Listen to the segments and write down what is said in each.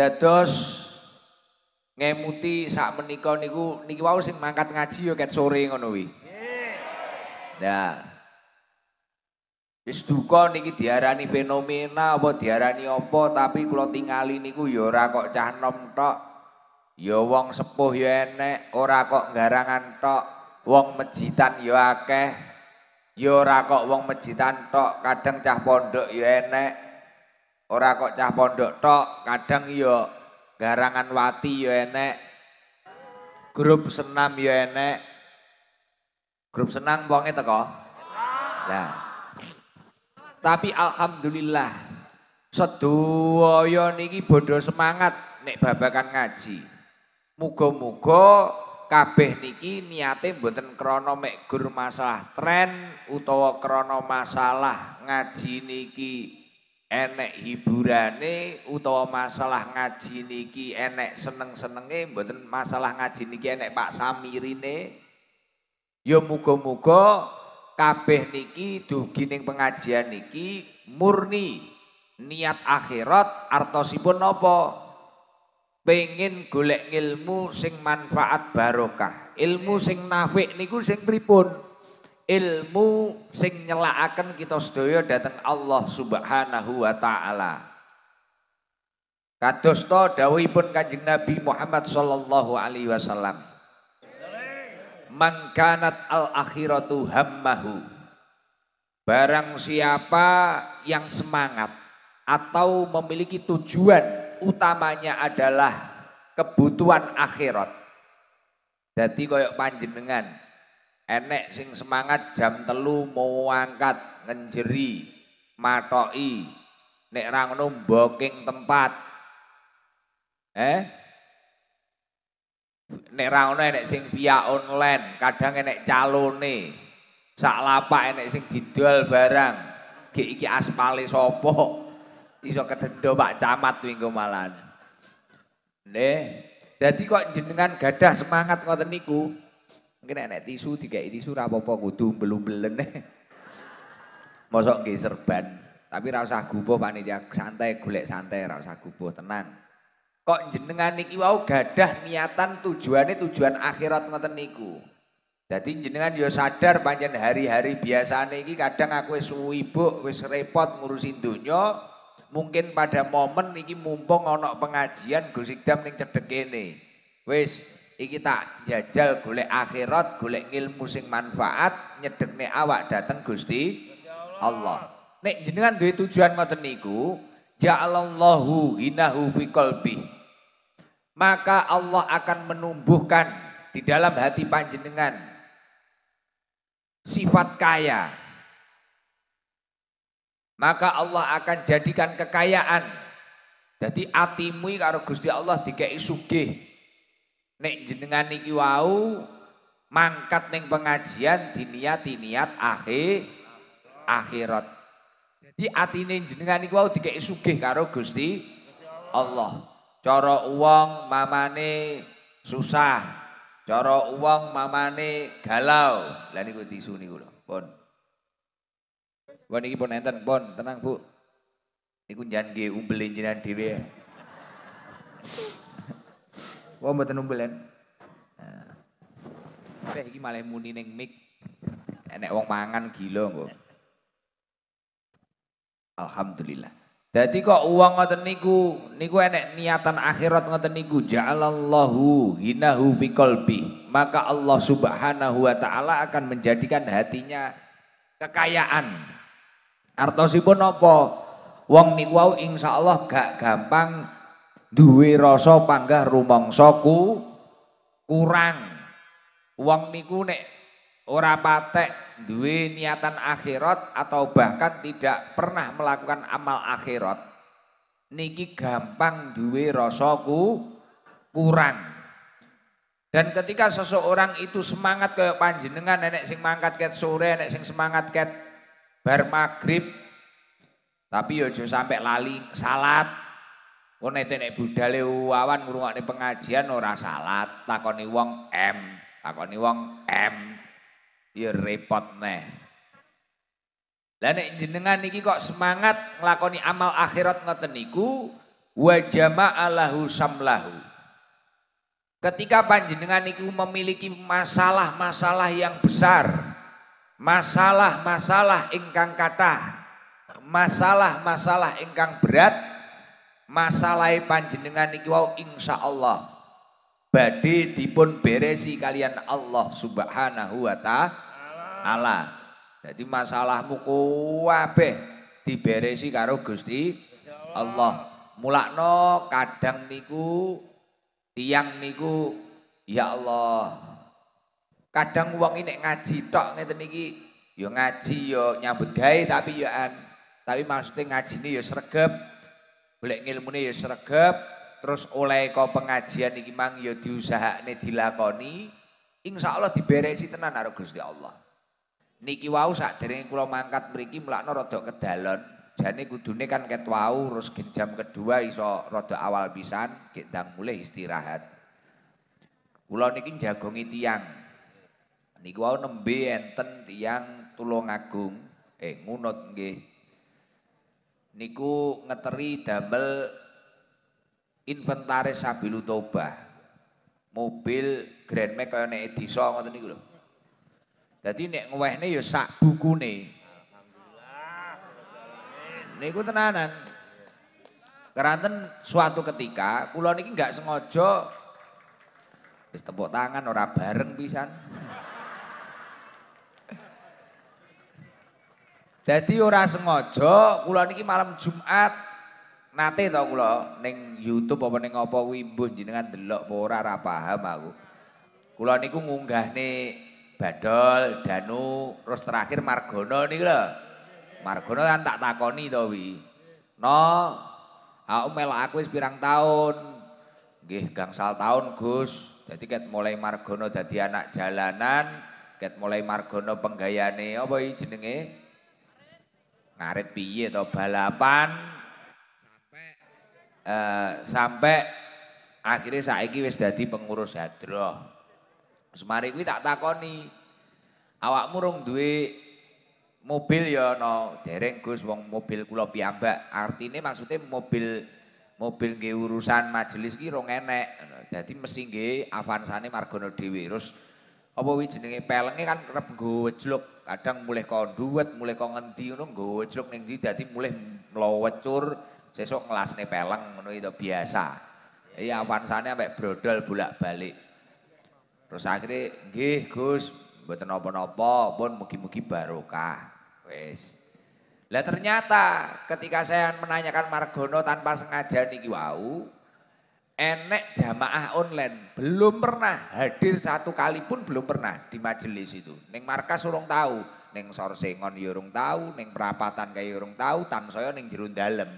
dados ngemuti sak menika niku niki wau sing mangkat ngaji yo ket sore ngono wi. Nah. Wis duka niki diarani fenomena apa diarani apa tapi kula tingali niku yo ora kok cah nom tok. Yo wong sepuh yo enek, ora kok garangan tok. Wong mejitan yo akeh. Yo ora kok wong mejitan tok, kadang cah pondok yo enek. ora kok cah pondok tok kadang yo garangan wati yo enek grup senam yo enek grup senang wonge teko ya. tapi alhamdulillah sedoyo niki bodoh semangat nek babakan ngaji muga-muga kabeh niki niate mboten krana mek gur masalah tren utawa krana masalah ngaji niki enek hiburane utawa masalah ngaji niki enek seneng-senenge mboten masalah ngaji niki enek Pak Samirine ya muga-muga kabeh niki dugi ning pengajian niki murni niat akhirat artosipun napa pengin golek ilmu sing manfaat barokah ilmu sing nafik niku sing pripun ilmu sing nyelakaken kita sedaya dateng Allah Subhanahu wa taala. to dawuhipun Kanjeng Nabi Muhammad sallallahu alaihi wasallam. Mangkanat al akhiratu hammahu. Barang siapa yang semangat atau memiliki tujuan utamanya adalah kebutuhan akhirat. Jadi koyok panjenengan enek sing semangat jam telu mau angkat ngenjeri matoi nek rang booking tempat eh nek rang enek sing via online kadang enek calone sak lapak enek sing didol barang ki iki aspale sopo iso kedendo pak camat minggu malan Nih, jadi kok jenengan gadah semangat ngoten niku Mungkin enek tisu tiga tisu rapopo kudu, kutu belen beleneh, Mosok nggih serban. Tapi rasa usah gubuh panitia santai golek santai rasa usah gubuh tenang. Kok jenengan niki wau gadah niatan tujuannya tujuan akhirat ngoten niku. Jadi jenengan yo ya sadar panjen hari-hari biasa niki kadang aku wis ibu wis repot ngurusin dunia. mungkin pada momen niki mumpung onok pengajian gusik dam ning cedek wes Wis Iki tak jajal golek akhirat, golek ilmu sing manfaat, nyedekne awak dateng Gusti Allah. Nek jenengan duwe tujuan ngoten niku, ja'alallahu hinahu fi qalbi. Maka Allah akan menumbuhkan di dalam hati panjenengan sifat kaya. Maka Allah akan jadikan kekayaan. Jadi atimu karo Gusti Allah dikei sugih Nek jenengan niki wau mangkat neng pengajian diniati niat akhir akhirat. Jadi neng jenengan niki wau tiga sugih karo Gusti Allah. coro uang mamane susah, coro uang mamane galau. Lah niku tisu niku lho, pun. Pun iki pun enten, pun tenang Bu. Niku jangan nggih umbel jenengan dhewe. Wah mboten umbelan. Teh nah. iki malah muni ning mic. Enek wong mangan gila kok. Alhamdulillah. Jadi kok uang ngoten niku, niku enek niatan akhirat ngoten niku. Ja'alallahu hinahu fi qalbi. Maka Allah Subhanahu wa taala akan menjadikan hatinya kekayaan. Artosipun apa? Wong niku insya insyaallah gak gampang duwe rasa panggah rumangsa ku kurang. Wong niku nek ora patek duwe niatan akhirat atau bahkan tidak pernah melakukan amal akhirat niki gampang duwe rasa kurang. Dan ketika seseorang itu semangat kayak panjenengan, nenek sing mangkat ket sore, nenek sing semangat ket bar maghrib, tapi yo ya sampai lali salat, Kok oh, nek nek budale ngurungak ngrungokne pengajian ora salat, takoni wong M, takoni wong M. Ya repot neh. Lah nek jenengan niki kok semangat nglakoni amal akhirat ngoten niku wa jama'alahu samlahu. Ketika panjenengan niku memiliki masalah-masalah yang besar, masalah-masalah ingkang kathah, masalah-masalah ingkang berat, masalah panjenengan iki wau insyaallah badhe dipun beresi kalian Allah Subhanahu wa taala. Jadi masalahmu kabeh diberesi karo Gusti Allah. Mulakno kadang niku tiang niku ya Allah. Kadang uang ini ngaji tok ngerti niki ya ngaji ya nyambut gay tapi ya an. Tapi maksudnya ngaji ini ya serkep Boleh ngilmune ya sregep, terus oleh kau pengajian iki mang ya diusahane dilakoni, Insyaallah Allah diberesi tenan karo Gusti Allah. Niki wau sak derenge kula mangkat mriki mlakno rada kedalon. Jane kudune kan ket wau terus jam kedua iso rada awal pisan gek dang mulai istirahat. Kula niki jagongi tiang. Niki wau nembe enten tiang tulung agung eh ngunut nggih niku ngeteri damel inventaris sabilu toba mobil Grand Max kaya nek desa ngoten niku lho dadi nek ngewehne ya sak bukune niku tenanan keranten suatu ketika kula niki nggak sengaja wis tepuk tangan ora bareng pisan Dadi ora sengaja kula niki malam Jumat nate to kula ning YouTube apa ning apa kuwi mbuh jenengan delok apa ora ra paham aku. Kula niku ngunggahne Badol, Danu, terus terakhir Margono niku lho. Margono kan tak takoni to wi. No, aku melok aku wis pirang tahun. Nggih, gangsal tahun Gus. Jadi ket mulai Margono jadi anak jalanan, ket mulai Margono penggayane apa iki jenenge? ngarit piye atau balapan sampai uh, eh, sampai akhirnya saiki wis dadi pengurus hadroh semari kuwi tak takoni awakmu rung duwe mobil ya no dereng Gus wong mobil kula piyambak artine maksudnya mobil mobil nggih urusan majelis ki rong enek dadi mesti nggih avansane margono dhewe terus apa wi jenenge pelenge kan kerep gojlok kadang mulai kau duet mulai kau ngenti ngono gojlok ning ndi dadi mulai mlowecur sesuk ngelasne peleng ngono itu biasa iya avansane sampai brodol bolak-balik terus akhirnya nggih Gus mboten napa-napa pun mugi-mugi barokah wis lah ternyata ketika saya menanyakan Margono tanpa sengaja niki wau enek jamaah online. Belum pernah hadir satu kali pun belum pernah di majelis itu. Neng markas urung tahu, neng sorsengon ya urung tahu, neng perapatan kayak ya urung tahu, tansaya neng jerun dalem.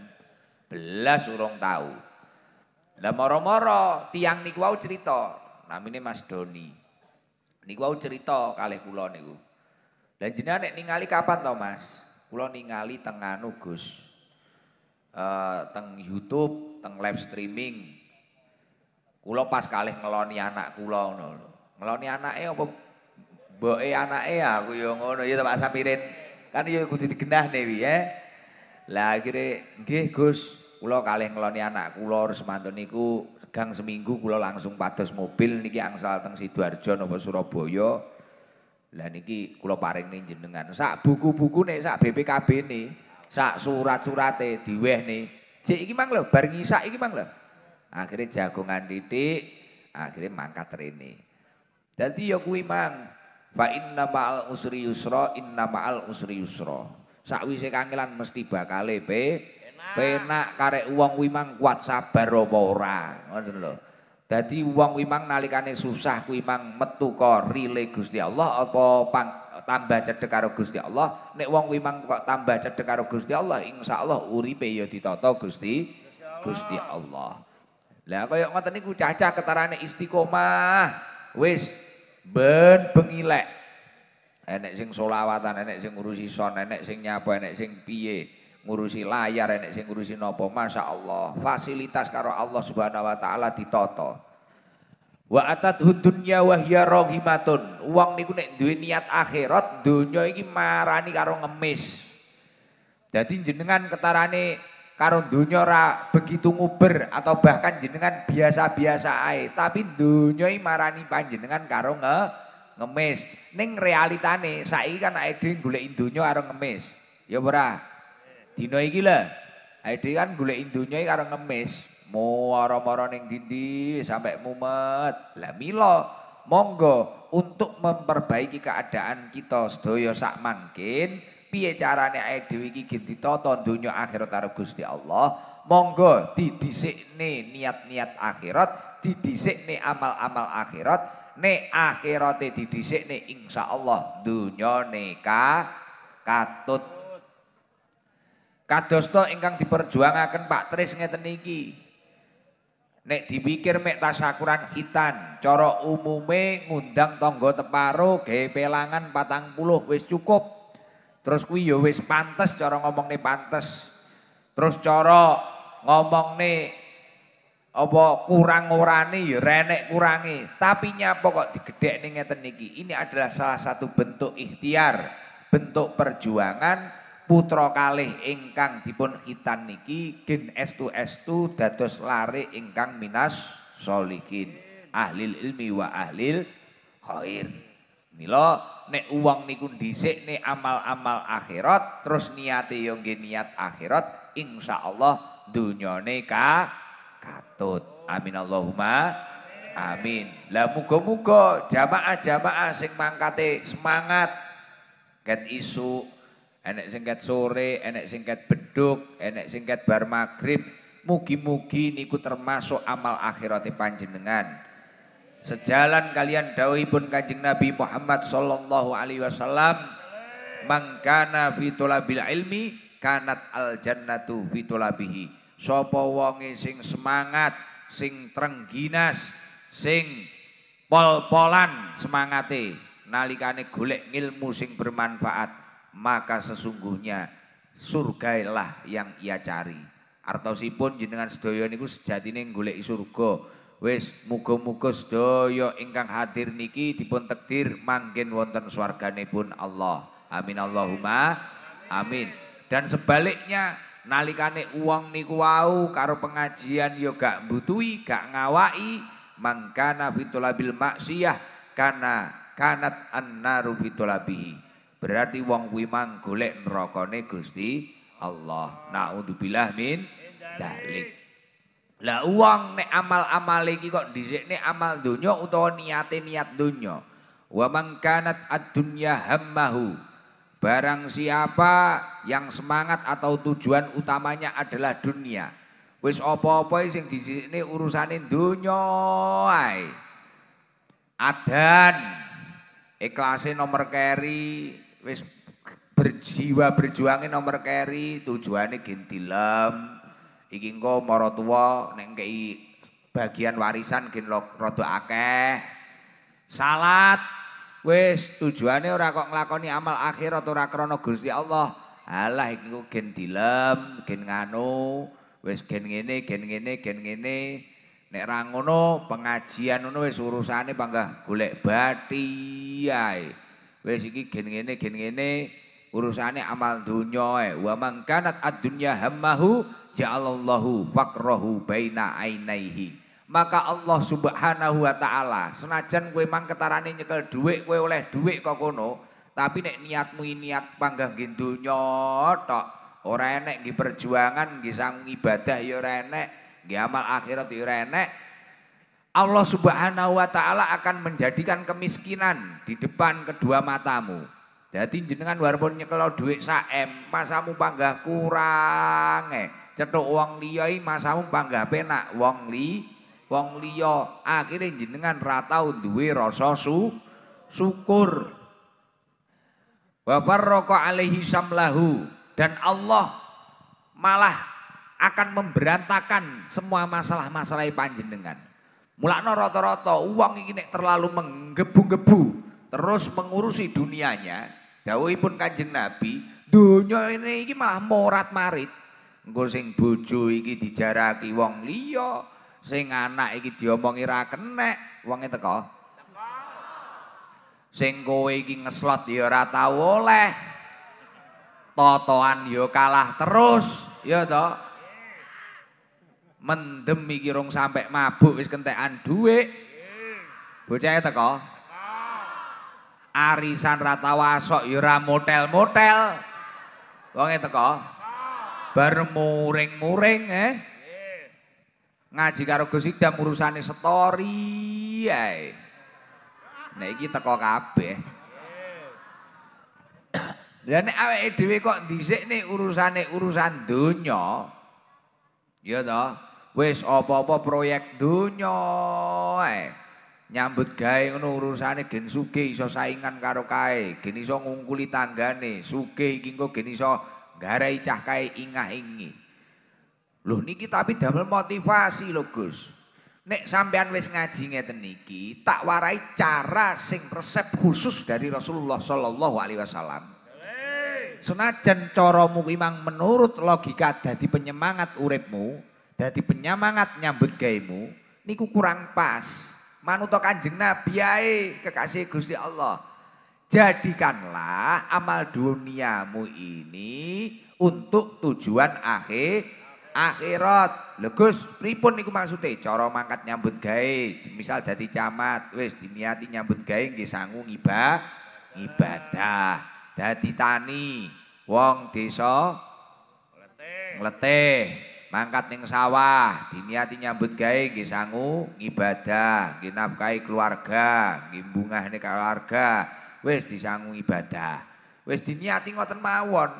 Belas urung tahu. Lah moro-moro tiang niku wau cerita, namine Mas Doni. Niku wau cerita kalih kula niku. dan jenengan nek ningali kapan to Mas? Kula ningali tengah nugus Uh, eh, teng YouTube, teng live streaming, Kulo pas kalih ngeloni anak kulo ngono. Ngeloni anake apa mboke anake aku ya ngono ya Pak Sapirin. Kan ya kudu digenahne piye. Lah akhire nggih Gus, kula kalih ngeloni anak kula harus mantun niku gang seminggu kula langsung pados mobil niki angsal teng Sidoarjo napa Surabaya. Lah niki kula paring ning jenengan sak buku-buku nek sak BPKB ne, sak surat-surate diweh ne. Cek iki mang lho bar ngisak iki mang lho. Akhirnya jagongan didik, akhirnya mangkat rene. Dadi ya kuwi mang, fa inna ma'al usri yusra, inna ma'al usri yusra. Sakwise kangelan mesti bakal pe penak karek uang kuwi mang kuat sabar apa ora, ngoten lho. Dadi wong kuwi mang nalikane susah kuwi mang metu kok rile Gusti Allah apa pang, tambah cedek karo Gusti Allah, nek wong kuwi mang kok tambah cedek karo Gusti Allah, insyaallah uripe ya ditata Gusti Gusti Allah. Lah kaya ngoten niku cacah ketarane istiqomah. Wis ben bengilek. Enek sing solawatan, enek sing ngurusi son, enek sing nyapa, enek sing piye, ngurusi layar, enek sing ngurusi nopo. Masya Allah, fasilitas karo Allah Subhanahu wa taala ditoto. Wa atat hudunya wa hiya rahimatun. Wong niku nek duwe niat akhirat, donya iki marani karo ngemis. jadi jenengan ketarane karun dunia ora begitu nguber atau bahkan jenengan biasa-biasa ae tapi dunia marani panjenengan karo nge ngemis ning realitane saiki kan ae dhewe golek dunia karo ngemis ya ora dina iki lho ae dhewe kan golek dunia karo ngemis moro-moro ning dindi sampai mumet lah milo monggo untuk memperbaiki keadaan kita sedaya sak mangkin piye carane ae dhewe iki gen ditata donya akhirat karo Gusti Allah monggo didhisikne niat-niat akhirat didhisikne amal-amal akhirat nek akhirate didhisikne insyaallah dunyane ka katut kadosta ingkang diperjuangaken Pak Tris ngeten iki Nek dipikir mek tasakuran hitan, cara umume ngundang tonggo teparo gawe pelangan puluh wis cukup. Terus kuwi ya wis pantes cara nih pantes. Terus cara nih apa kurang urani ya renek kurangi. Tapi nyapa kok nih ngeten niki. Ini adalah salah satu bentuk ikhtiar, bentuk perjuangan putra kalih ingkang dipun hitan niki gen S2 S2 dados lari ingkang minas solikin ahlil ilmi wa ahlil khair. Nila nek uang niku dhisik nek amal-amal akhirat terus niate yo nggih niat akhirat insyaallah dunyane ka katut. Amin Allahumma amin. Lah muga-muga jamaah-jamaah sing mangkate semangat ket isu enek singkat sore, enek singkat beduk, enek singkat bar maghrib, mugi-mugi niku termasuk amal akhirat e panjenengan sejalan kalian pun Kanjeng Nabi Muhammad sallallahu alaihi wasallam mangkana fi ilmi kanat al jannatu fitulabihi. tulabihi sapa wonge sing semangat sing trengginas sing pol-polan semangate nalikane golek ilmu sing bermanfaat maka sesungguhnya surgailah yang ia cari artosipun jenengan sedaya niku sejatine golek surga Wis muga-muga sedaya ingkang hadir niki dipun tekdir mangkin wonten swarganipun Allah. Amin Allahumma amin. Dan sebaliknya nalikane uang niku wau karo pengajian yo ya gak butui gak ngawai, mangkana fitulabil maksiyah karena kanat annaru fitulabihi. Berarti wong kuwi mang golek nerakane Gusti Allah. naudzubillah min dalik. Lah uang nek amal-amal lagi kok di sini amal dunia utawa niate niat dunia Wa mangkanat ad-dunya hammahu. Barang siapa yang semangat atau tujuan utamanya adalah dunia. Wis apa-apa e sing sini urusane dunya ae. Adan ikhlasi nomor keri wis berjiwa berjuangin nomor keri tujuannya gintilam iki engko mara tuwa nek bagian warisan gen rada akeh salat wis tujuane ora kok nglakoni amal akhirat ora krana Gusti Allah alah iki gen dilem gen nganu wis gen ngene gen ngene gen ngene nek ra ngono pengajian ngono wis urusane panggah golek bathi ae wis iki gen ngene gen ngene urusane amal dunya wa mangkanat ad dunya hammahu ja'alallahu fakrohu baina ainaihi maka Allah subhanahu wa ta'ala senajan kue mang ketarani nyekel duit kue oleh duit kok kono tapi nek niatmu niat panggah gitu tok orang enek di perjuangan di sang ibadah ya orang enek di amal akhirat ya orang enek Allah Subhanahu wa taala akan menjadikan kemiskinan di depan kedua matamu. Jadi jenengan walaupun nyekel duit sa'em, masamu panggah kurang eh cetuk wong liya iki masamu panggape nak wong li wong liya akhire jenengan ra tau duwe rasa su syukur wa farraqa alaihi samlahu dan Allah malah akan memberantakan semua masalah-masalah panjenengan. Mulakno rata-rata uang ini terlalu menggebu-gebu terus mengurusi dunianya. Dawuhipun Kanjeng Nabi, dunia ini, ini malah morat-marit. Engko sing bojo iki dijaraki wong liya, sing anak iki diomongi ra kenek wonge teko. Sing kowe iki ngeslot ya ora tau oleh. Tataan ya kalah terus, ya to. Mendem iki rung sampe mabuk wis kentekan dhuwit. Bocahe teko. Arisan rata wasok ya ora motel-motel. Wonge teko. Teko. bar muring-muring eh. Ngaji karo Gus Idam urusane story ae. Nek iki teko kabeh. Ya nek awake dhewe kok dhisik nek urusane urusan donya. Ya ta, wis apa-apa proyek donya ae. Nyambut gawe ngono urusane gen suge iso saingan karo kae, gen iso ngungkuli tanggane, sugih iki engko gen iso garai cah kae ingah ingi. Loh niki tapi double motivasi lho Gus. Nek sampean wis ngaji ngeten niki, tak warai cara sing resep khusus dari Rasulullah Shallallahu alaihi wasallam. Senajan coromu imang menurut logika dadi penyemangat uripmu, dadi penyemangat nyambut gaimu, niku kurang pas. Manuto Kanjeng Nabi ae kekasih Gusti Allah. Jadikanlah amal duniamu ini untuk tujuan akhir akhirat. Legus pripun niku maksude cara mangkat nyambut gawe. Misal dadi camat, wis diniati nyambut gawe nggih sangu ngibah ibadah. Dadi tani, wong desa ngleteh. Mangkat ning sawah, diniati nyambut gawe nggih sangu ngibadah, nggih nafkahi keluarga, nggih bungahne keluarga. wis disangu ibadah. Wis diniati ngoten mawon.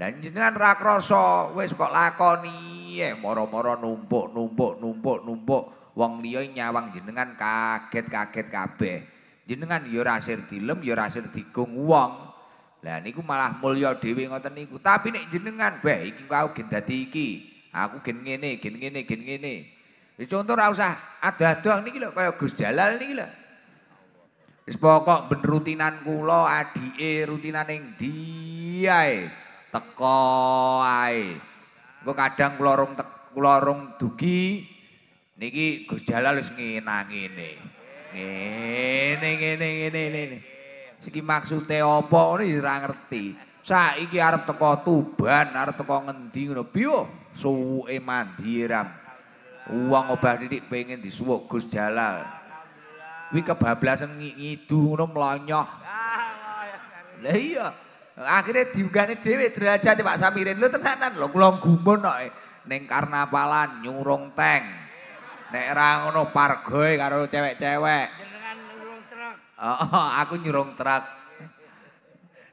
Lah jenengan ra krasa wis kok lakoni eh moro-moro numpuk-numpuk numpuk-numpuk wong liya nyawang jenengan kaget-kaget kabeh. Jenengan ya ra sir dilem, ya ra sir digung wong. Lah niku malah mulya dhewe ngoten niku. Tapi nek jenengan bah, iki kau gen dadi iki. Aku gen ngene, gen ngene, gen ngene. Wis contoh ra usah ada-ada niki lho kaya Gus Jalal niki lho. Wis pokok ben rutinan kula adike rutinane ndi ae. Teko ae. Engko kadang kula rung kula rung dugi niki Gus Jalal wis nginang ngene. Ngene ngene ngene ngene. Siki maksude apa ora ora ngerti. Saiki arep teko Tuban, arep teko ngendi ngono. suwe Suwuke mandiram. Wong obah titik pengen disuwuk Gus Jalal. wih kebablasan ngidu ngono mlonyoh. Lah iya. Akhirnya diunggahne dhewe derajat Pak Samirin. Lho tenanan lho kula gumun kok e. ning karnavalan nyurung teng. Nek ra ngono pargoe karo cewek-cewek. Jenengan nyurung truk. Oh, aku nyurung truk.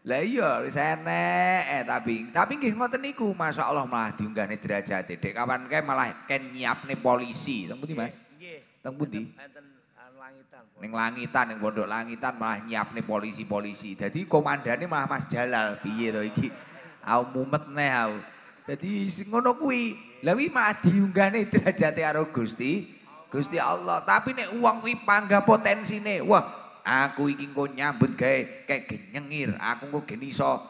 Lah iya wis enek eh tapi tapi nggih ngoten niku allah malah diunggahne derajate. Dek kapan kae malah ken nyiapne polisi. Teng pundi Mas? Nggih. Teng pundi? ning langitan ning pondok langitan malah nyiapne polisi-polisi. Dadi komandane malah Mas Jalal. Piye to iki? Aku mumet neh aku. Dadi ngono kuwi. Lah kuwi malah diunggahne derajate karo Gusti. Gusti Allah. Tapi nek uang kuwi pangga potensine, wah aku iki engko nyambut gawe kayak genyengir. Aku engko gen iso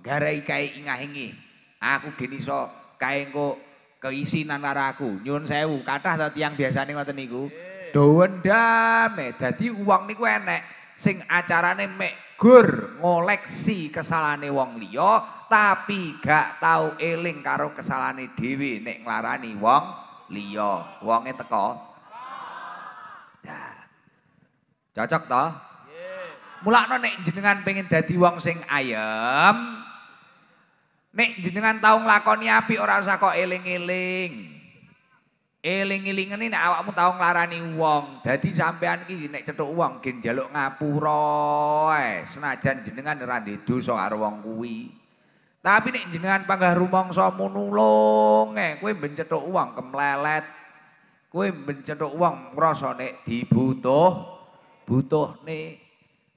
nggarai kae ingah ingi. Aku gen iso kae engko keisi nang aku. Nyun sewu, kathah to tiyang biasane ngoten niku. Yeah. dawen dame eh, dadi uang niku enek sing acarane gur ngoleksi kesalane wong liya tapi gak tau eling karo kesalane dhewe nek nglarani wong liya wonge teko nah. cocok to mulakno nek jenengan pengen dadi wong sing ayem nek jenengan tau nglakoni api ora usah kok eling-eling eling elingan ini awakmu tahu ngelarani uang. Jadi sampean ini nek cetuk uang, gini jaluk ngapura Senajan jenengan randi dosa karo wong kuwi. Tapi nek jenengan panggah so munulung e, kowe ben uang kemlelet. kue ben uang merosok nek dibutuh butuh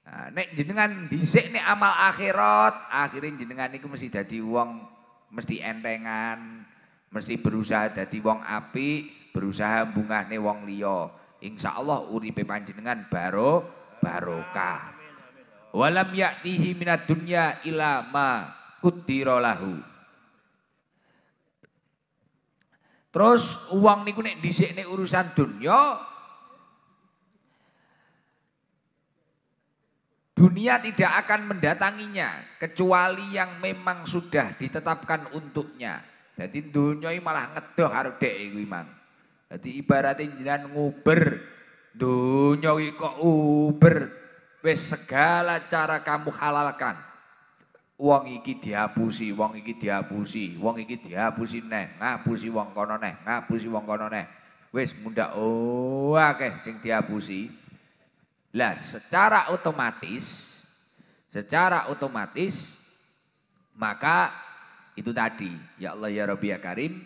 Nah, nek jenengan disik nek amal akhirat, akhirin jenengan itu mesti jadi uang, mesti entengan, mesti berusaha jadi uang api berusaha bungahne wong liya insya Allah uripe panjenengan baro barokah walam yaktihi minat dunya ila ma lahu. terus uang niku nek dhisik nek urusan dunya Dunia tidak akan mendatanginya kecuali yang memang sudah ditetapkan untuknya. Jadi dunia malah ngedoh harus dek iku imang. Jadi ibaratnya jenengan nguber dunyawi kok uber. wes segala cara kamu halalkan. Wong iki dihapusi, wong iki dihapusi, wong iki dihapusi neh, ngapusi wong kono neh, ngapusi wong kono neh. wes muda oh oke, sing dihapusi. Lah secara otomatis secara otomatis maka itu tadi ya Allah ya Rabbi ya Karim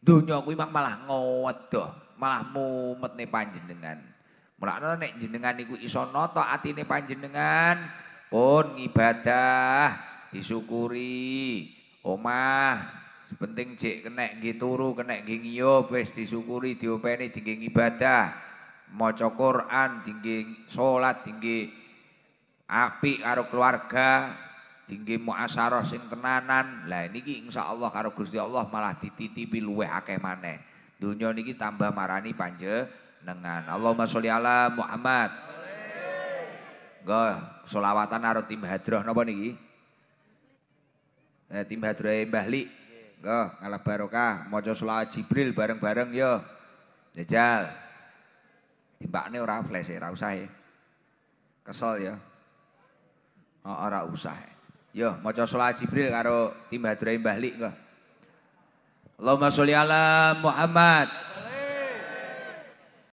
Dunia kuwi malah ngowedo, malah mumetne panjenengan. Mulane nek jenengan niku iso nata atine panjenengan, pun ngibadah, disyukuri. Omah sepenting cek kena nggih turu, kena nggih ngiyup wis disyukuri, diopeni dinggih ibadah. Maca Quran, dinggih salat, dinggih apik karo keluarga, tinggi mu'asaroh sing tenanan. Lah ini Insya Allah karo Gusti Allah malah dititipi luweh akeh maneh. Dunia niki tambah marani panje dengan Allahumma sholli ala Muhammad. go solawatan arut tim hadroh nopo niki? Eh, tim hadroh e Mbah Lik. go ngalah barokah Mojo solawat Jibril bareng-bareng yo. Jajal. Timbakne ora flash e, ora usah ya. Kesel ya. Ora usah. Ya. Yo, maca selawat Jibril karo tim Hadrai Mbah Lik kok. Allahumma sholli ala Muhammad.